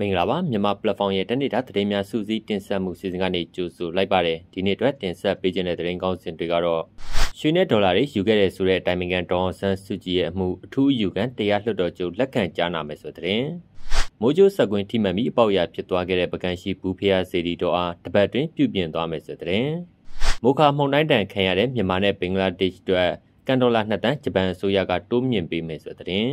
မင်္ဂလာပါမြန်မာ platform ရဲ့တနေ့တာသတင်းများစုစည်းတင်ဆက်မှုစီစဉ်ကနေကြိုဆိုလိုက်ပါတယ်ဒီနေ့အတွက်တင်ဆက်ပေးခြင်းတဲ့သတင်းကောင်းစင်တွေကတော့ရွှေနဲ့ဒေါ်လာတွေယူခဲ့တယ်ဆိုတဲ့အတိုင်ပင်ခံဒေါ်ဆန်းစုကြည်ရဲ့အမှုအထူးယူကန်တရားလွှတ်တော်ချုပ်လက်ခံကြားနာမယ်ဆိုတဲ့သတင်းမိုးကြိုးဆက်ကွင်းထိမှန်ပြီးအပေါက်ရဖြစ်သွားခဲ့တဲ့ပကံရှိဘူးဖျားစေတီတော်အားတပတ်တွင်ပြုပြင်သွားမယ်ဆိုတဲ့သတင်းမိုခါမုန်တိုင်းတန်ခံရတဲ့မြန်မာနဲ့ဘင်္ဂလားဒေ့ရှ်အတွက်ကန်ဒေါ်လာ2တန်းဂျပန်အစိုးရကတိုးမြင့်ပေးမယ်ဆိုတဲ့သတင်း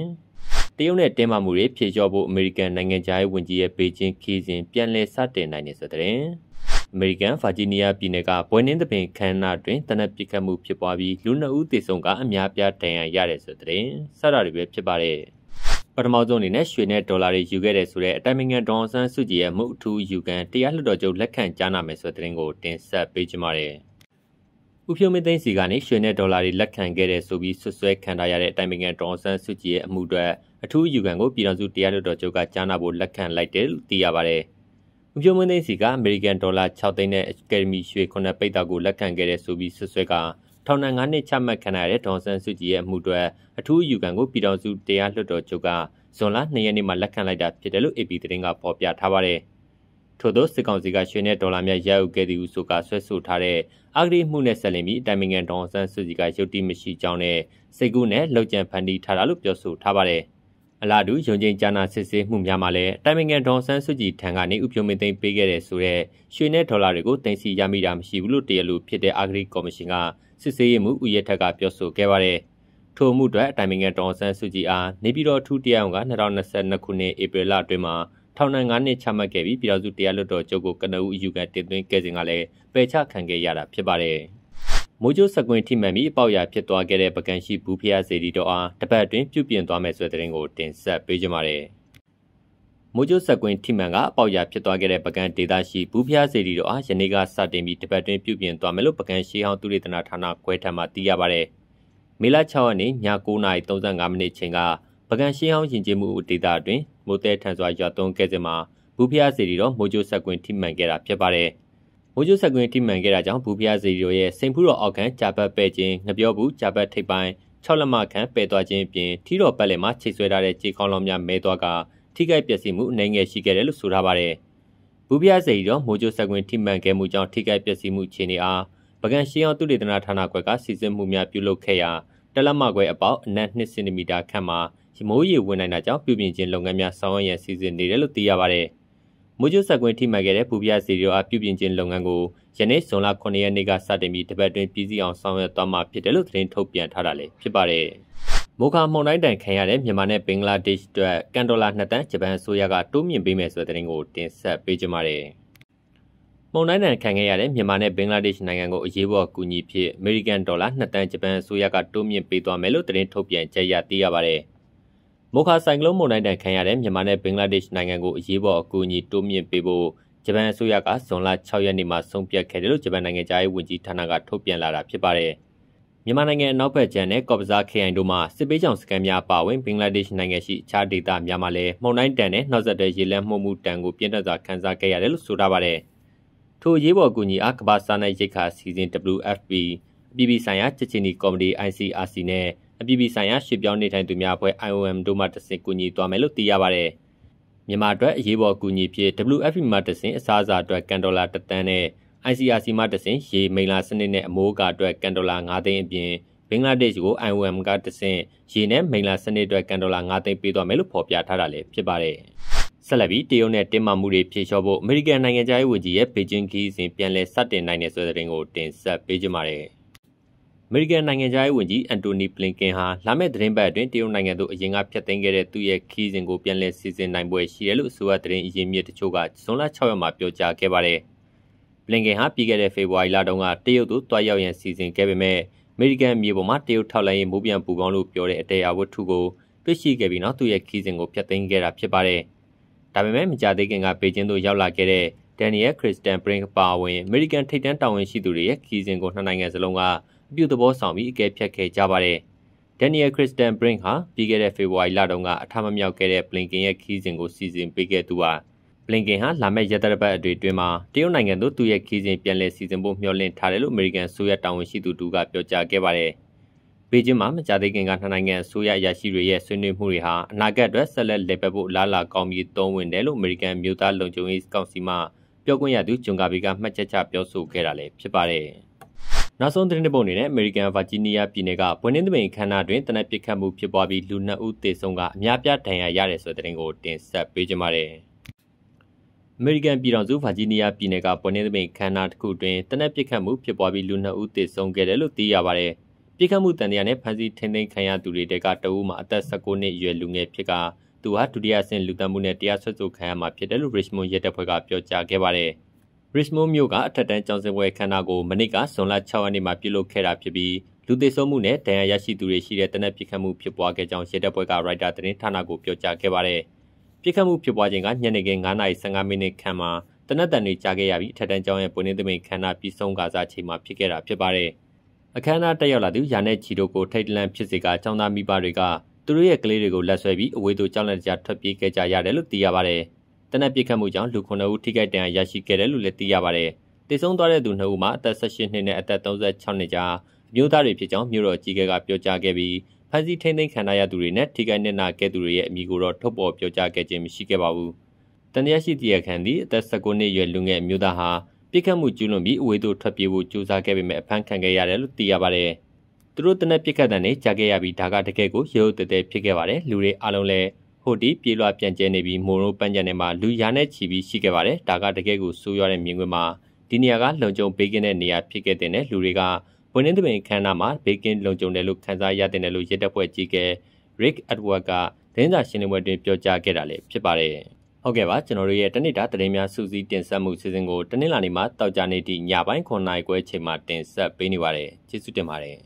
တရုတ်နဲ့တင်းမာမှုတွေဖြေလျှော့ဖို့အမေရိကန်နိုင်ငံသားရေးဝန်ကြီးရဲ့ပေကျင်းခီးစဉ်ပြန်လည်စတင်နိုင်တယ်ဆိုတဲ့။ American Virginia ပြည်နယ်ကဘွယ်နှင်းသပင်ခန်းနာတွင်တနက်ပစ်ခတ်မှုဖြစ်ပွားပြီးလူနှစ်ဦးသေဆုံးကအများပြားဒဏ်ရာရတဲ့ဆိုတဲ့။စတာတွေပဲဖြစ်ပါတဲ့။ပထမဆုံးအနေနဲ့ရွှေနဲ့ဒေါ်လာတွေယူခဲ့တယ်ဆိုတဲ့အတိုင်ပင်ခံဒေါ်ဆန်းစုကြည်ရဲ့မုတ်အထူးယူကန်တရားလွှတ်တော်ချုပ်လက်ခံကြားနာမယ်ဆိုတဲ့တင်ကိုတင်ဆက်ပေးကြပါမယ်။ဥဖြိုမင်းသိန်းစီကနေရွှေနဲ့ဒေါ်လာတွေလက်ခံခဲ့တဲ့ဆိုပြီးဆွဆွဲခံထားရတဲ့အတိုင်ပင်ခံဒေါ်ဆန်းစုကြည်ရဲ့အမှုအတွက်အထူးယူကန်ကိုပြည်ထောင်စုတရားလွှတ်တော်ချုပ်ကကြားနာဖို့လက်ခံလိုက်တယ်လို့သိရပါတယ်။ဦးပြုံးမင်းသိန်းစီကအမေရိကန်ဒေါ်လာ6သိန်းနဲ့အကယ်ဒမီရွှေ9ပိတ်တာကိုလက်ခံခဲ့တဲ့ဆိုပြီးဆွဆွဲကထောင်နဲ့9နှစ်ချမှတ်ခံရတဲ့ဒေါ်ဆန်းစုကြည်ရဲ့အမှုတွေအထူးယူကန်ကိုပြည်ထောင်စုတရားလွှတ်တော်ချုပ်ကဇွန်လ2ရက်နေ့မှာလက်ခံလိုက်တာဖြစ်တယ်လို့ AP သတင်းကဖော်ပြထားပါတယ်။ထို့သောစစ်ကောင်စီကရွှေနဲ့ဒေါ်လာများရယူခဲ့သည်ဟုဆိုကာဆွဲဆိုထားတဲ့အဂတိမှုနဲ့ဆက်လင်ပြီးတိုင်ပင်ခံဒေါ်ဆန်းစုကြည်ကရုတ်တိမရှိကြောင်းနဲ့စိတ်ကူးနဲ့လောက်ကျန်ဖန်တီးထားတာလို့ပြောဆိုထားပါတယ်။အလားတူရုံချင်းကြာနာစစ်ဆေးမှုများမှာလည်းတိုင်ပင်ခံဒေါ်ဆန်းစုကြည်ထံကနေဥပယုံမင်းသိန်းပေးခဲ့တဲ့ဆိုတဲ့ရွှေနဲ့ဒေါ်လာတွေကိုတင်စီရမိတာမရှိဘူးလို့တရားလိုဖြစ်တဲ့အာဂရီကော်မရှင်ကစစ်ဆေးရေးမှုဥယျာထက်ကပြောဆိုခဲ့ပါတယ်။ထို့မှုအတွက်တိုင်ပင်ခံဒေါ်ဆန်းစုကြည်အားနေပြည်တော်ထူးတရားရုံးက2022ခုနှစ်ဧပြီလအတွင်းမှာထောင်နဲ့9နှစ်ချမှတ်ခဲ့ပြီးပြည်တော်စုတရားလွှတ်တော်ချုပ်ကိုကနဦးအယူခံတင်သွင်းခဲ့စဉ်ကလည်းပယ်ချခံခဲ့ရတာဖြစ်ပါတယ်။မိုးကျိုးစကွင်ထိမှန်ပြီးအပေါက်ရဖြစ်သွားခဲ့တဲ့ပကံရှိဘူးဖျားစေတီတော်အားတပတ်အတွင်းပြုပြင်သွားမယ်ဆိုတဲ့သတင်းကိုတင်ဆက်ပေးကြပါရစေ။မိုးကျုပ်ဆက်ကွင်းထိမှန်ကအပေါက်ရဖြစ်သွားခဲ့တဲ့ပကံဒေတာရှိဘူးဖျားစေတီတို့အားယနေ့ကစတင်ပြီးတပတ်တွင်ပြုပြင်သွားမယ်လို့ပကံရှေးဟောင်းသူရိတနာဌာနခွဲထံမှသိရပါတယ်။မေလ6ရက်နေ့ည9:35မိနစ်ချိန်ကပကံရှေးဟောင်းယဉ်ကျေးမှုဒေတာတွင်မိုးတဲထန်စွာရွာသွန်းခဲ့စဉ်မှာဘူးဖျားစေတီတို့မိုးကျုပ်ဆက်ကွင်းထိမှန်ခဲ့တာဖြစ်ပါတယ်။မိုးကျဆက်ကွင်းတိမှန်ခဲ့တာကြောင့်ဘူပြစီရိုရဲ့စိန်ဖူးတော်အောက်ခံဂျာဘတ်ပဲ့ခြင်းငပြောဘူးဂျာဘတ်ထိပ်ပိုင်း၆လက်မခန့်ပဲ့သွားခြင်းပြင်ထီတော်ပတ်လည်မှာချိတ်ဆွဲထားတဲ့ခြေခေါင်းလောင်းများမဲသွားကထိခိုက်ပျက်စီးမှုအနိုင်ငယ်ရှိခဲ့တယ်လို့ဆိုထားပါတယ်ဘူပြစီရိုမိုးကျဆက်ကွင်းတိမှန်ခဲ့မှုကြောင့်ထိခိုက်ပျက်စီးမှုခြေနေအားပကံရှင်းအောင်သူတေသနာဌာနကွက်ကစီစဉ်မှုများပြုလုပ်ခဲ့ရာတလက်မကွယ်အပေါက်အနက်2စင်တီမီတာခန့်မှာရမိုးရေဝင်နိုင်တာကြောင့်ပြုပြင်ခြင်းလုပ်ငန်းများဆောင်ရွက်ရန်စီစဉ်နေတယ်လို့သိရပါတယ်။မွေးကျွဆက်ကွင်းထိမှန်ခဲ့တဲ့ပူပြစီရီယိုအားပြုပြင်ခြင်းလုပ်ငန်းကိုယနေ့ဇွန်လ9ရက်နေ့ကစတင်ပြီးတပတ်တွင်ပြည်စည်းအောင်ဆောင်ရွက်သွားမှာဖြစ်တယ်လို့သတင်းထုတ်ပြန်ထားတာလည်းဖြစ်ပါတယ်။မိုခါမုန်တိုင်းတန်ခံရတဲ့မြန်မာနဲ့ဘင်္ဂလားဒေ့ရှ်အတွက်ကန်ဒေါ်လာ2တန်းဂျပန်အစိုးရကတိုးမြင့်ပေးမယ်ဆိုတဲ့သတင်းကိုတင်ဆက်ပေးကြပါမယ်။မုန်တိုင်းတန်ခံခဲ့ရတဲ့မြန်မာနဲ့ဘင်္ဂလားဒေ့ရှ်နိုင်ငံကိုအရေးပေါ်ကူညီဖြင့်အမေရိကန်ဒေါ်လာ2တန်းဂျပန်အစိုးရကတိုးမြင့်ပေးသွားမယ်လို့သတင်းထုတ်ပြန်ကြေညာသိရပါတယ်။မိုခါဆိုင်ကလုန်းမုန်တိုင်းတိုင်ခံရတဲ့မြန်မာနဲ့ဘင်္ဂလားဒေ့ရှ်နိုင်ငံကိုအရေးပေါ်အကူအညီတိုးမြင့်ပေးဖို့ဂျပန်အစိုးရကဇွန်လ6ရက်နေ့မှာဆုံးဖြတ်ခဲ့တယ်လို့ဂျပန်နိုင်ငံသားရေးဝန်ကြီးဌာနကထုတ်ပြန်လာတာဖြစ်ပါတယ်။မြန်မာနိုင်ငံအနောက်ဘက်ခြမ်းနဲ့ကော့ပဇာခရိုင်တို့မှာစစ်ပေးကြောင်စခန်းများပါဝင်ဘင်္ဂလားဒေ့ရှ်နိုင်ငံရှိအခြားဒေသများမှာလည်းမုန်တိုင်းတန်နဲ့နှောက်ဆက်တဲ့ရေလမ်းမှုမှုတန်ကိုပြင်းထန်စွာခံစားခဲ့ရတယ်လို့ဆိုထားပါတယ်။ထို့ရေးပေါ်အကူအညီအားကမ္ဘာစားနပ်ရိက္ခာစီစဉ် WFP အပြည်ပြည်ဆိုင်ရာချက်ချင်းဒီကော်မတီ ICRC နဲ့အပြည်ပြည်ဆိုင်ရာရွှေ့ပြောင်းနေထိုင်သူများအဖွဲ့ IOM တို့မှတဆင့်ကူညီသွားမယ်လို့သိရပါတယ်။မြန်မာအတွက်အရေးပေါ်ကူညီဖြစ် WFP မှတဆင့်အစားအစာအတွက်ကန်ဒေါ်လာ1တန်းနဲ့ ICRC မှတဆင့်ရေမိန်လာစနစ်နဲ့အမိုးကာအတွက်ကန်ဒေါ်လာ5သိန်းအပြင်ဘင်္ဂလားဒေ့ရှ်ကို IOM ကတဆင့်ရေနဲ့မိန်လာစနစ်အတွက်ကန်ဒေါ်လာ5သိန်းပေးသွားမယ်လို့ဖော်ပြထားတာလည်းဖြစ်ပါတယ်။ဆက်လက်ပြီးတရုတ်နဲ့တင်မာမှုတွေဖြေလျှော့ဖို့အမေရိကန်နိုင်ငံသားရေးဝန်ကြီးရဲ့ဘေကျင်းခီးစဉ်ပြန်လည်စတင်နိုင်တဲ့ဆွေးနွေးတင်ကိုတင်ဆက်ပေးကြပါမယ်။အမေရိကန်နိုင်ငံသားရေးဝန်ကြီးအန်တိုနီဘလင်ကင်ဟာလာမယ့်သတင်းပတ်အတွင်းတရုတ်နိုင်ငံသို့အရင်ကဖျက်သိမ်းခဲ့တဲ့သူ့ရဲ့ခီးစဉ်ကိုပြန်လည်စီစဉ်နိုင်ပွဲရှိတယ်လို့ဆိုရသတင်းအရင်းမြစ်တချို့ကဇွန်လ6ရက်မှာပြောကြားခဲ့ပါတယ်။ဘလင်ကင်ဟာပြီးခဲ့တဲ့ဖေဖော်ဝါရီလတုန်းကတရုတ်သို့တွားရောက်ရန်စီစဉ်ခဲ့ပေမဲ့အမေရိကန်မြေပေါ်မှာတရုတ်ထောက်လှမ်းရေးမိုးပြန်ပူပေါင်းလို့ပြောတဲ့အတရားဝတ္ထုကိုတွေ့ရှိခဲ့ပြီးနောက်သူ့ရဲ့ခီးစဉ်ကိုဖျက်သိမ်းခဲ့တာဖြစ်ပါတယ်။ဒါပေမဲ့မကြသေးခင်ကပေကျင်းသို့ရောက်လာခဲ့တဲ့ဒန်နီယယ်ခရစ်စတန်ပရင်ပါဝင်အမေရိကန်ထိပ်တန်းတာဝန်ရှိသူတွေရဲ့ခီးစဉ်ကိုနှစ်နိုင်ငံစလုံးကအပြုသဘောဆောင်ပြီးအကဲဖြတ်ခဲ့ကြပါတယ်။ဒန်နီယယ်ခရစ်စတန်ပရင်ဟာပြီးခဲ့တဲ့ဖေဖော်ဝါရီလတုန်းကအထမမြောက်ခဲ့တဲ့ဘလင်ကင်ရဲ့ခီးစဉ်ကိုစီစဉ်ပေးခဲ့သူပါ။ဘလင်ကင်ဟာလာမယ့်ရက်သတ္တပတ်အတွေအတွင်းမှာတရုတ်နိုင်ငံသို့သူ့ရဲ့ခီးစဉ်ပြန်လည်စီစဉ်ဖို့မျှော်လင့်ထားတယ်လို့အမေရိကန်ဆိုရတာဝန်ရှိသူတူကပြောကြားခဲ့ပါတယ်။ဘေကျင်းမှာမကြသေးခင်ကနှစ်နိုင်ငံအစိုးရအရာရှိတွေရဲ့ဆွေးနွေးမှုတွေဟာအနာဂတ်အတွက်ဆက်လက်လည်ပတ်ဖို့အလားအလာကောင်းပြီးသုံးဝင်တယ်လို့အမေရိကန်မြို့သားလုံခြုံရေးကောင်စီမှပြောခွင့်ရသူဂျွန်ကာဘီကမှတ်ချက်ချပြောဆိုခဲ့တာလည်းဖြစ်ပါတယ်။နောက်ဆုံးသတင်းတစ်ပုဒ်အနေနဲ့ American Virginia ပြည်နယ်ကဘွေနှင်းသမိန်ခန္ဓာတွင်တနက်ပစ်ခတ်မှုဖြစ်ပွားပြီးလူနှစ်ဦးသေဆုံးကအများပြားဒဏ်ရာရတဲ့ဆိုတဲ့သတင်းကိုတင်ဆက်ပေးကြပါမယ်။အမေရိကန်ပြည်ထောင်စုဗာဂျီးနီးယားပြည်နယ်ကပွင့်နေသမိန်ခန္ဓာတစ်ခုတွင်တနက်ပစ်ခတ်မှုဖြစ်ပွားပြီးလူနှစ်ဦးသေဆုံးခဲ့တယ်လို့သိရပါတယ်။ပစ်ခတ်မှုတန်တရားနဲ့ဖမ်းဆီးထိန်းသိမ်းခံရသူတွေတဲကတအူးမှာအသက်16နှစ်အရွယ်လူငယ်ဖြစ်ကသူဟာဒုတိယဆင့်လူသတ်မှုနဲ့တရားစွဲဆိုခံရမှာဖြစ်တယ်လို့ Richmond ရဲတပ်ဖွဲ့ကပြောကြားခဲ့ပါတယ်။ Richmond မြို့ကအထက်တန်းကျောင်းစင်ပွဲခန်းနာကိုမနစ်ကဇွန်လ6ရက်နေ့မှာပြုလုပ်ခဲ့တာဖြစ်ပြီးလူသေဆုံးမှုနဲ့ဒဏ်ရာရရှိသူတွေရှိတဲ့တနက်ပြစ်ခတ်မှုဖြစ်ပွားခဲ့ကြောင်းရဲတပ်ဖွဲ့ကရိုက်တာသတင်းဌာနကိုပြောကြားခဲ့ပါတယ်။ပြစ်ခတ်မှုဖြစ်ပွားချိန်ကညနေခင်း9:55မိနစ်ခန့်မှာတနက်တန်တွေကြားခဲ့ရပြီးအထက်တန်းကျောင်းရဲ့ပွင့်လင်းသမိန်ခန်းနာပြီးဆုံးကစားချိန်မှာဖြစ်ခဲ့တာဖြစ်ပါတယ်။အခမ်းအနားတက်ရောက်လာသူယာနဲ့ချီတို့ကိုထိတ်လန့်ဖြစ်စေကကျောင်းသားမိဘတွေကသူတို့ရဲ့ကလေးတွေကိုလက်ဆွဲပြီးအဝေးသို့ကြောက်လန့်ကြထွက်ပြေးခဲ့ကြရတယ်လို့သိရပါတယ်။တနက်ပြစ်ခတ်မှုကြောင့်လူ9ဦးထိခိုက်ဒဏ်ရာရရှိခဲ့တယ်လို့လည်းသိရပါတယ်။တေဆုံးသွားတဲ့သူ2ဦးမှာအသက်18နှစ်နဲ့အသက်36နှစ်ကြားအမျိုးသားတွေဖြစ်ကြောင်းမြို့တော်ကြီးကကပြောကြားခဲ့ပြီးဖမ်းဆီးထိန်းသိမ်းခံရသူတွေနဲ့ထိခိုက်နစ်နာခဲ့သူတွေရဲ့အမည်ကိုတော့ထုတ်ပေါ်ပြောကြားခဲ့ခြင်းမရှိခဲ့ပါဘူး။တန်တရားရှိတရားခံသည့်အသက်19နှစ်အရွယ်လူငယ်အမျိုးသားဟာပြစ်ခတ်မှုကျူးလွန်ပြီးအဝေးသို့ထွက်ပြေးဖို့ကြိုးစားခဲ့ပေမဲ့အဖမ်းခံခဲ့ရတယ်လို့သိရပါတယ်။သူတို့တနက်ပြစ်ခတ်တန်နဲ့ကြာခဲ့ရပြီးဒါကတကယ်ကိုရုပ်တတဲဖြစ်ခဲ့ပါတယ်လူတွေအားလုံးလည်းဟိုတီပြေလွှာပြန်ကျဲနေပြီးမိုရိုးပန်းကြံထဲမှာလူရာနဲ့ချီပြီးရှိခဲ့ပါတယ်ဒါကတကယ်ကိုဆိုးရွားတဲ့မြင်ကွင်းမှာဒီနေရာကလုံခြုံဘေးကင်းတဲ့နေရာဖြစ်ခဲ့တဲ့လူတွေကဝင်းနှင်းသပင်ခန်းနာမှာဘေးကင်းလုံခြုံတယ်လို့ခန်းစားရတဲ့လို့ရက်တက်ပွဲကြီးက Rick Edward ကသတင်းစာရှင်းလင်းပွဲတွင်ပြောကြားခဲ့တာလည်းဖြစ်ပါတယ်ဟုတ်ကဲ့ပါကျွန်တော်တို့ရဲ့တနေ့တာသတင်းများစုစည်းတင်ဆက်မှုစီစဉ်ကိုတနင်္လာနေ့မှာတောက်ကြနေ့သည့်ညပိုင်း9:00ခွဲချိန်မှာတင်ဆက်ပေးနေပါတယ်ကျေးဇူးတင်ပါတယ်